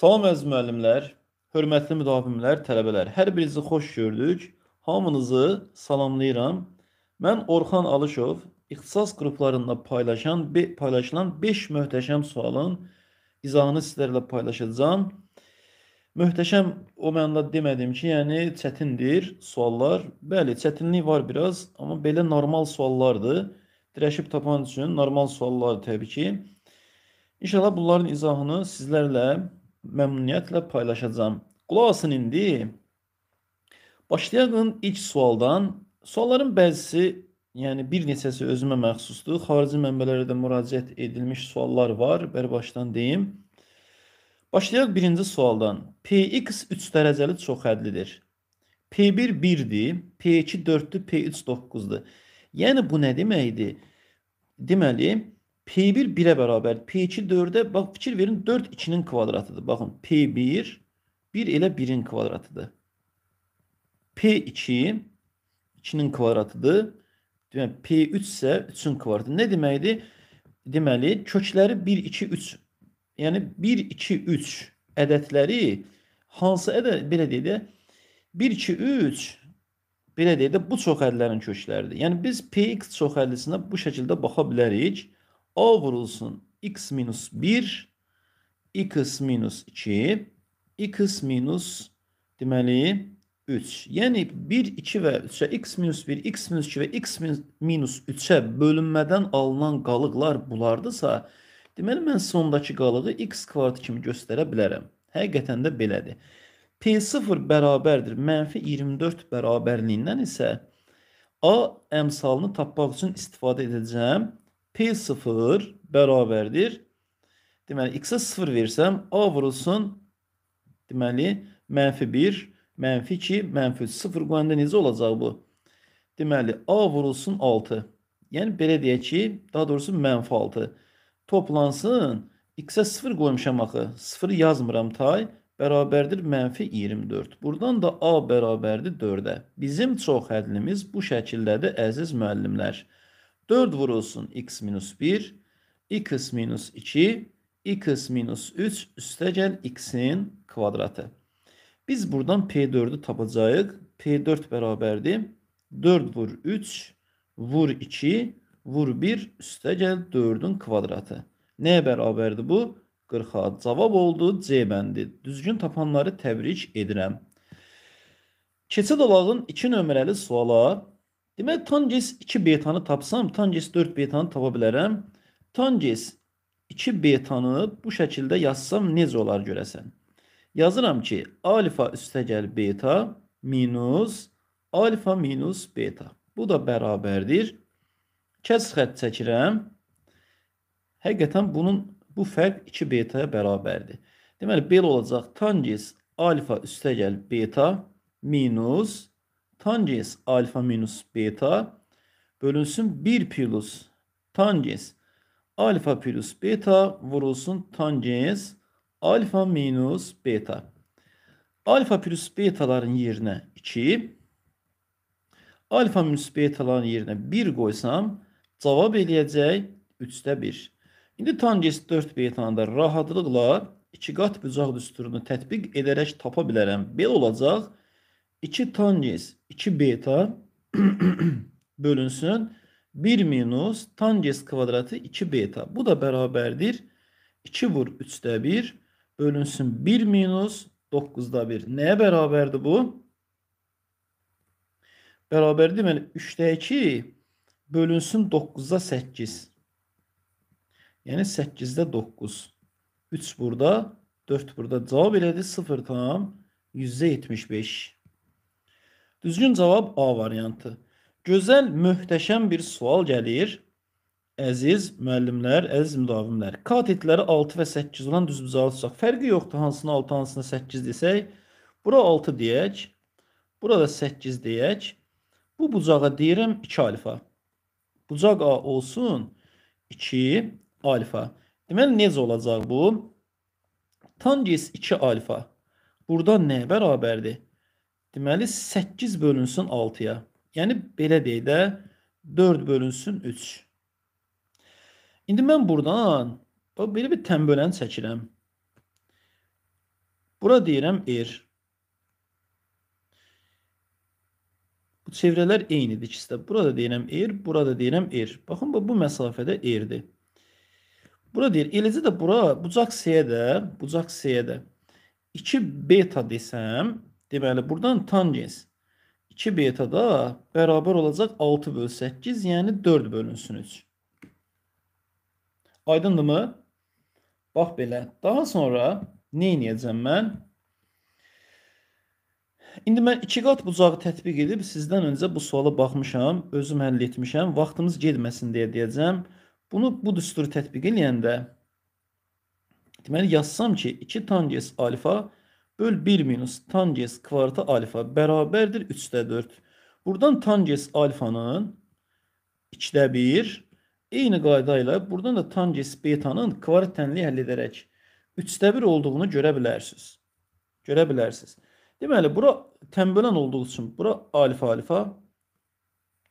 Salam əziz müəllimlər, hörmətli müdavimlər, tələbələr. Hər birinizi xoş gördük. Hamınızı salamlayıram. Mən Orxan Alışov, ixtisas qruplarında paylaşan paylaşılan 5 möhtəşəm sualın izahını sizlərlə paylaşacağam. Möhtəşəm o mənada demədim ki, yəni çətindir suallar. Bəli, çətinlik var biraz, amma belə normal suallardır. Dirəşib tapan üçün normal suallar təbii ki. İnşallah bunların izahını sizlərlə məmnuniyyətlə paylaşacağam. Qulaq asın indi. Başlayaq ilk sualdan. Sualların bəzisi, yəni bir neçəsi özümə məxsusdur. Xarici mənbələrə də müraciət edilmiş suallar var. Bəri başdan deyim. Başlayaq birinci sualdan. Px 3 dərəcəli çoxhədlidir. P1 1-dir, P2 4-dür, P3 9-dur. Yəni bu nə deməkdir? Deməli, P1 1-ə bərabər, P2 4-ə, bax fikir verin 4 2-nin kvadratıdır. Baxın P1 1 elə 1-in kvadratıdır. P2 2-nin kvadratıdır. Deməli P3 isə 3-ün kvadratı. Nə deməkdir? Deməli kökləri 1 2 3. Yəni 1 2 3 ədədləri hansı ədəd belə deyək də 1 2 3 belə deyək də bu çoxəllərin kökləridir. Yəni biz Px çoxəllisinə bu şəkildə baxa bilərik. O vurulsun x minus 1, x minus 2, x minus deməli 3. Yəni 1, 2 və 3-ə x minus 1, x minus 2 və x minus 3-ə bölünmədən alınan qalıqlar bulardırsa, deməli mən sondakı qalığı x kvadrat kimi göstərə bilərəm. Həqiqətən də belədir. P0 bərabərdir. Mənfi 24 bərabərliyindən isə A əmsalını tapmaq üçün istifadə edəcəm. P0 bərabərdir. Deməli, x-ə 0 versəm, A vurulsun, deməli, mənfi 1, mənfi 2, mənfi 3, 0 qoyanda necə olacaq bu? Deməli, A vurulsun 6. Yəni, belə deyək ki, daha doğrusu mənfi 6. Toplansın, x-ə 0 qoymuşam axı, 0 yazmıram tay, bərabərdir mənfi 24. Buradan da A bərabərdir 4-ə. Bizim çox hədlimiz bu şəkildədir, əziz müəllimlər. 4 vurulsun x minus 1, x minus 2, x minus 3 üstəgəl x-in kvadratı. Biz buradan P4-ü tapacağıq. P4 bərabərdir. 4 vur 3, vur 2, vur 1 üstəgəl 4-ün kvadratı. Nəyə bərabərdir bu? 40-a. Cavab oldu C bəndi. Düzgün tapanları təbrik edirəm. Keçid olağın 2 nömrəli suala Deməli, tangens 2 betanı tapsam, tangens 4 betanı tapa bilərəm. Tangens 2 betanı bu şəkildə yazsam necə olar görəsən? Yazıram ki, alfa üstəgəl beta minus alfa minus beta. Bu da bərabərdir. Kəs xətt çəkirəm. Həqiqətən bunun bu fərq 2 betaya bərabərdir. Deməli, belə olacaq. Tangens alfa üstəgəl beta minus tangens alfa minus beta bölünsün 1 plus tangens alfa plus beta vurulsun tangens alfa minus beta. Alfa plus betaların yerinə 2, alfa minus betaların yerinə 1 qoysam cavab eləyəcək 3-də 1. İndi tangens 4 betanı da rahatlıqla 2 qat bucaq düsturunu tətbiq edərək tapa bilərəm. Belə olacaq 3. 2 tangens 2 beta bölünsün 1 minus tangens kvadratı 2 beta. Bu da beraberdir. 2 vur 3'də 1 bölünsün 1 minus 9'da 1. Nəyə bərabərdir bu? Bərabər deməli 3'də 2 bölünsün 9'da 8. Yəni 8'də 9. 3 burada, 4 burada. Cavab elədi 0 tam 175. Düzgün cavab A variantı. Gözəl, möhtəşəm bir sual gəlir. Əziz müəllimlər, əziz müdavimlər. K titləri 6 və 8 olan düz bucağı tutsaq. Fərqi yoxdur hansına 6, hansına 8 desək. Bura 6 deyək. Burada 8 deyək. Bu bucağa deyirəm 2 alfa. Bucaq A olsun 2 alfa. Deməli necə olacaq bu? Tangis 2 alfa. Burada nəyə bərabərdir? Deməli 8 bölünsün 6-ya. Yəni belə deyək də 4 bölünsün 3. İndi mən burdan bax belə bir tənböləni çəkirəm. Bura deyirəm r. Er. Bu çevrələr eynidir ikisi də. Burada deyirəm r, er, burada deyirəm r. Er. Baxın bu məsafədə r-dir. Bura deyir, eləcə də bura bucaq C-yə də, bucaq C-yə də 2 beta desəm, Deməli, buradan tangens 2 betada bərabər olacaq 6 böl 8, yəni 4 bölünsün 3. Aydındır mı? Bax belə. Daha sonra nə edəcəm mən? İndi mən iki qat bucağı tətbiq edib sizdən öncə bu suala baxmışam, özüm həll etmişəm. Vaxtımız getməsin deyə deyəcəm. Bunu bu düsturu tətbiq eləyəndə deməli yazsam ki, 2 tangens alfa böl 1 minus tangens kvarta alfa bərabərdir 3-də 4. Buradan tangens alfanın 2-də 1 eyni qayda ilə buradan da tangens betanın kvarat tənliyi həll edərək 3-də 1 olduğunu görə bilərsiniz. Görə bilərsiniz. Deməli, bura tənbölən olduğu üçün bura alfa alfa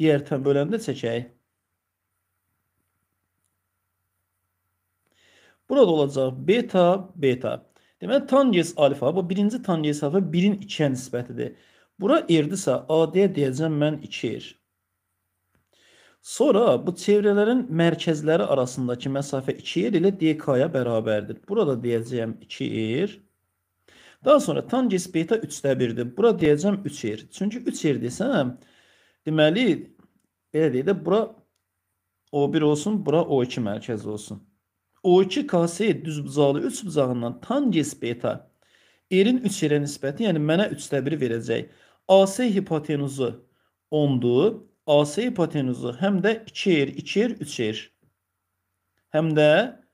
digər tənböləni də çəkək. Burada olacaq beta beta. Deməli Tanges alfa bu birinci Tanges alfa 1-in 2-yə nisbətidir. Bura erdirsə AD deyəcəm mən 2 er. Sonra bu çevrələrin mərkəzləri arasındakı məsafə 2 er ilə DK-ya bərabərdir. Burada deyəcəyəm 2 er. Daha sonra tangens beta 3-də 1-dir. Bura deyəcəm 3 er. Çünki 3 er desəm, deməli belə deyək də bura O1 olsun, bura O2 mərkəzi olsun. O2KS düz bucaqlı 3 bucağından tangens beta erin 3 yerə nisbəti, yəni mənə 3də 1 verəcək. AC hipotenuzu 10-dur. AC hipotenuzu həm də 2 er, 2 er, 3 er. Həm də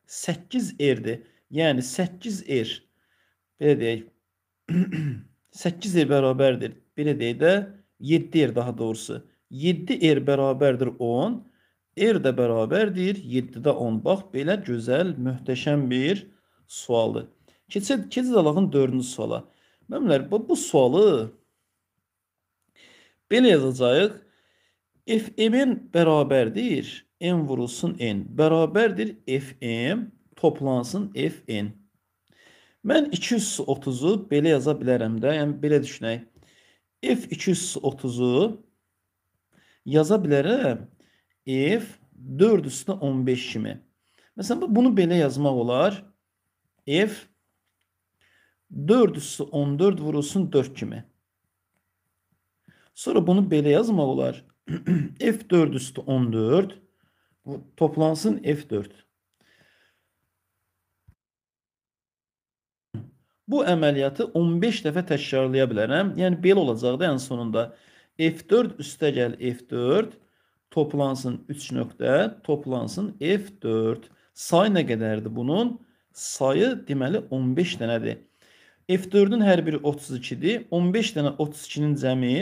8 erdir. Yəni 8 er. Belə deyək. 8 er bərabərdir. Belə deyək də 7 er daha doğrusu. 7 er bərabərdir 10. R də bərabərdir 7-də 10. Bax, belə gözəl, möhtəşəm bir sualdır. Keçək, keçək dalağın 4-cü suala. Məmlər, bu, bu sualı belə yazacağıq. Fm-in bərabərdir n vurulsun n. Bərabərdir Fm toplansın Fn. Mən 230-u belə yaza bilərəm də. Yəni, belə düşünək. F230-u yaza bilərəm if 4 üstə 15 kimi. Məsələn, bunu belə yazmaq olar. If 4 üstə 14 vurulsun 4 kimi. Sonra bunu belə yazmaq olar. F4 üstü 14 toplansın F4. Bu əməliyyatı 15 dəfə təkrarlaya bilərəm. Yəni, belə olacaq da ən sonunda. F4 üstə gəl F4 toplansın 3 nöqtə, toplansın F4. Say nə qədərdir bunun? Sayı deməli 15 dənədir. F4-ün hər biri 32-dir. 15 dənə 32-nin cəmi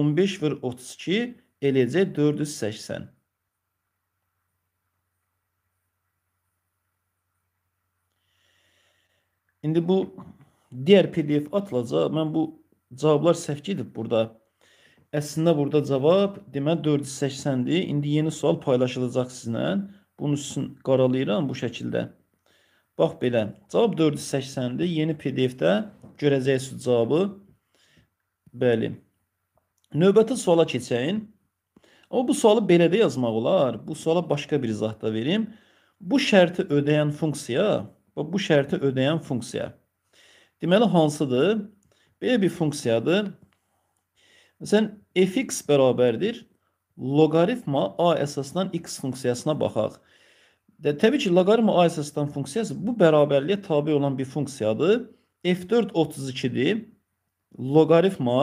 15 vur 32 eləyəcək 480. İndi bu digər PDF atılacaq. Mən bu cavablar səhv gedib burada. Əslində burada cavab deməli 480-dir. İndi yeni sual paylaşılacaq sizinlə. Bunun üçün qaralayıram bu şəkildə. Bax belə. Cavab 480-dir. Yeni PDF-də görəcəksiniz cavabı. Bəli. Növbəti suala keçəyin. Amma bu sualı belə də yazmaq olar. Bu suala başqa bir izah da verim. Bu şərti ödəyən funksiya və bu şərti ödəyən funksiya. Deməli hansıdır? Belə bir funksiyadır. Məsələn, fx bərabərdir loqaritma a əsasından x funksiyasına baxaq. Də, təbii ki, loqaritma a əsasından funksiyası bu bərabərliyə tabe olan bir funksiyadır. f4 32-dir. Loqaritma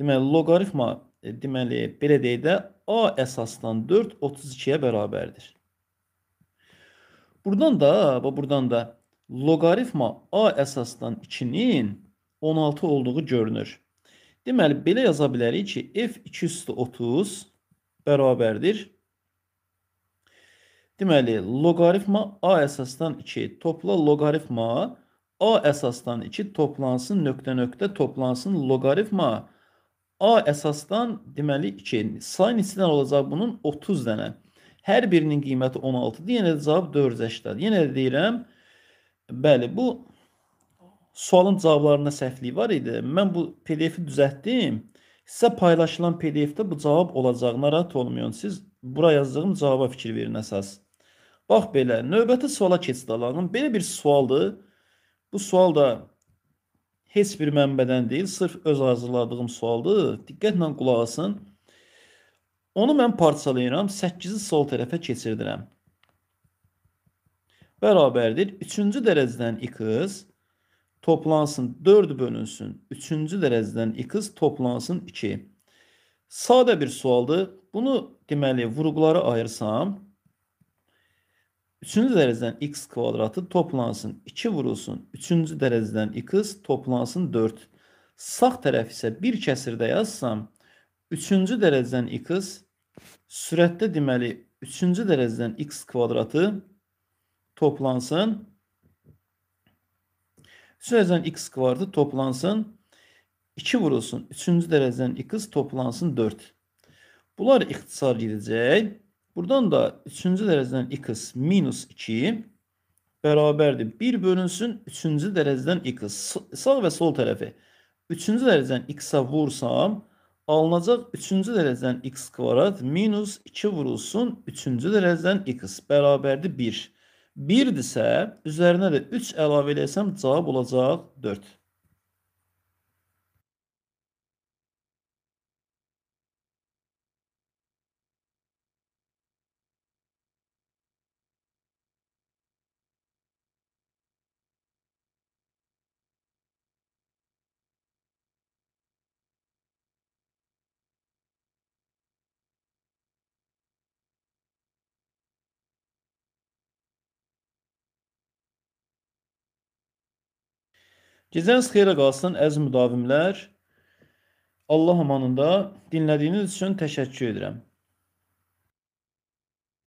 deməli loqaritma e, deməli belə deyək də a əsasından 4 32-yə bərabərdir. Buradan da, bax buradan da loqaritma a əsasından 2-nin 16 olduğu görünür. Deməli, belə yaza bilərik ki, f 2 üstü 30 bərabərdir. Deməli, loqaritma a əsasdan 2 topla loqaritma a əsasdan 2 toplansın, nöqtə-nöqtə toplansın loqaritma a əsasdan deməli 2. Say neçədən olacaq bunun? 30 dənə. Hər birinin qiyməti 16-dır. Yenə də cavab 4 əşdədir. Yenə də deyirəm, bəli, bu sualın cavablarında səhvliyi var idi. Mən bu PDF-i düzəltdim. Sizə paylaşılan PDF-də bu cavab olacaq. Narahat olmayın. Siz bura yazdığım cavaba fikir verin əsas. Bax belə, növbəti suala keçid alalım. Belə bir sualdır. Bu sual da heç bir mənbədən deyil, sırf öz hazırladığım sualdır. Diqqətlə qulaq asın. Onu mən parçalayıram, 8-i sol tərəfə keçirdirəm. Bərabərdir 3-cü dərəcədən 2 qız toplansın 4 bölünsün 3-cü dərəcədən x toplansın 2. Sadə bir sualdır. Bunu deməli vurğulara ayırsam 3-cü dərəcədən x kvadratı toplansın 2 vurulsun 3-cü dərəcədən x toplansın 4. Sağ tərəf isə bir kəsirdə yazsam 3-cü dərəcədən x sürətdə deməli 3-cü dərəcədən x kvadratı toplansın Sürezden x vardı toplansın. 2 vurulsun. üçüncü dereceden x toplansın 4. Bunlar ixtisar gidecek. Buradan da üçüncü dereceden x minus 2 beraberdir. 1 bölünsün üçüncü dereceden x. Sağ ve sol tarafı. Üçüncü dereceden x'e vursam alınacak üçüncü dereceden x kvadrat minus 2 vurulsun üçüncü dereceden x beraberdir 1. 1-dirsə, üzərinə də 3 əlavə eləsəm cavab olacaq 4. Gecəniz xeyrə qalsın əziz müdavimlər. Allah amanında dinlədiyiniz üçün təşəkkür edirəm.